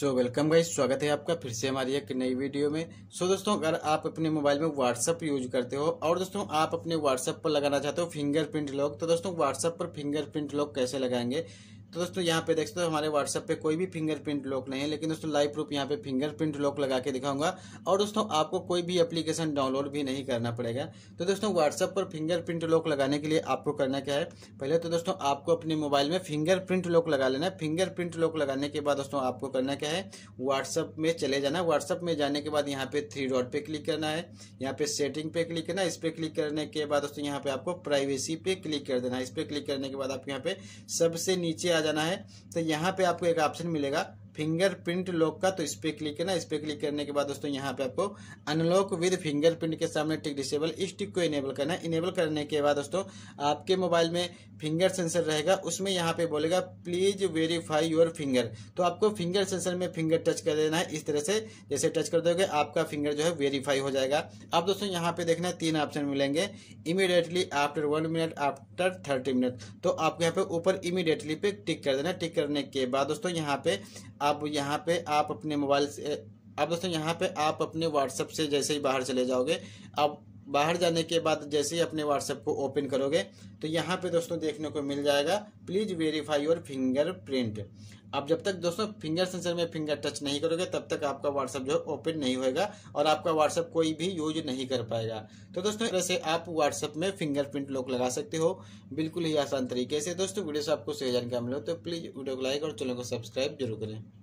so welcome guys स्वागत है आपका फिर से हमारी एक नई वीडियो में सो so, दोस्तों अगर आप अपने मोबाइल में व्हाट्सअप यूज करते हो और दोस्तों आप अपने व्हाट्सएप पर लगाना चाहते हो फिंगरप्रिंट लॉक तो दोस्तों व्हाट्सएप पर फिंगरप्रिंट लॉक कैसे लगाएंगे तो दोस्तों यहाँ पे देखते हो हमारे व्हाट्सएप पे कोई भी फिंगरप्रिंट लॉक नहीं है लेकिन दोस्तों लाइव प्रूफ यहाँ पे फिंगरप्रिंट लॉक लगा के दिखाऊंगा और दोस्तों आपको कोई भी एप्लीकेशन डाउनलोड भी नहीं करना पड़ेगा तो दोस्तों व्हाट्सएप पर फिंगरप्रिंट लॉक लगाने के लिए आपको करना क्या है पहले तो दोस्तों आपको अपने मोबाइल में फिंगरप्रिंट लॉक लगा लेना है फिंगरप्रिंट लॉक लगाने के बाद दोस्तों आपको करना क्या है व्हाट्सअप में चले जाना व्हाट्सअप में जाने के बाद यहाँ पे थ्री डॉट पे क्लिक करना है यहाँ पे सेटिंग पे क्लिक करना है इस पे क्लिक करने के बाद दोस्तों यहाँ पे आपको प्राइवेसी पे क्लिक कर देना है इस पे क्लिक करने के बाद आपको यहाँ पे सबसे नीचे आ जाना है तो यहाँ पे आपको एक ऑप्शन मिलेगा फिंगरप्रिंट लॉक का तो इस पर क्लिक करना इस पर क्लिक करने के बाद दोस्तों यहाँ पे आपको अनलॉक विद फिंगरप्रिंट के सामने टिक डिसेबल इस टिक को इनेबल करना है इनेबल करने के बाद दोस्तों आपके मोबाइल में फिंगर सेंसर रहेगा उसमें यहाँ पे बोलेगा प्लीज वेरीफाई योर फिंगर तो आपको फिंगर सेंसर में फिंगर टच कर देना है इस तरह से जैसे टच कर दोगे आपका फिंगर जो है वेरीफाई हो जाएगा अब दोस्तों यहाँ पे देखना तीन ऑप्शन मिलेंगे immediately after one minute after thirty minute तो आपको यहाँ पे ऊपर इमीडिएटली पे टिक कर देना टिक करने के बाद दोस्तों यहाँ पे आप यहाँ पे आप अपने मोबाइल से आप दोस्तों यहाँ पे आप अपने व्हाट्सएप से जैसे ही बाहर चले जाओगे आप बाहर जाने के बाद जैसे ही अपने व्हाट्सएप को ओपन करोगे तो यहाँ पे दोस्तों देखने को मिल जाएगा please verify your finger print आप जब तक दोस्तों फिंगर सेंसर में फिंगर टच नहीं करोगे तब तक आपका व्हाट्सएप जो है ओपन नहीं होएगा और आपका व्हाट्सएप कोई भी यूज नहीं कर पाएगा तो दोस्तों ऐसे आप व्हाट्सएप में फिंगरप्रिंट लॉक लगा सकते हो बिल्कुल ही आसान तरीके से दोस्तों वीडियो से आपको सही जानकारी मिले तो प्लीज वीडियो को लाइक और चैनल को सब्सक्राइब जरूर करें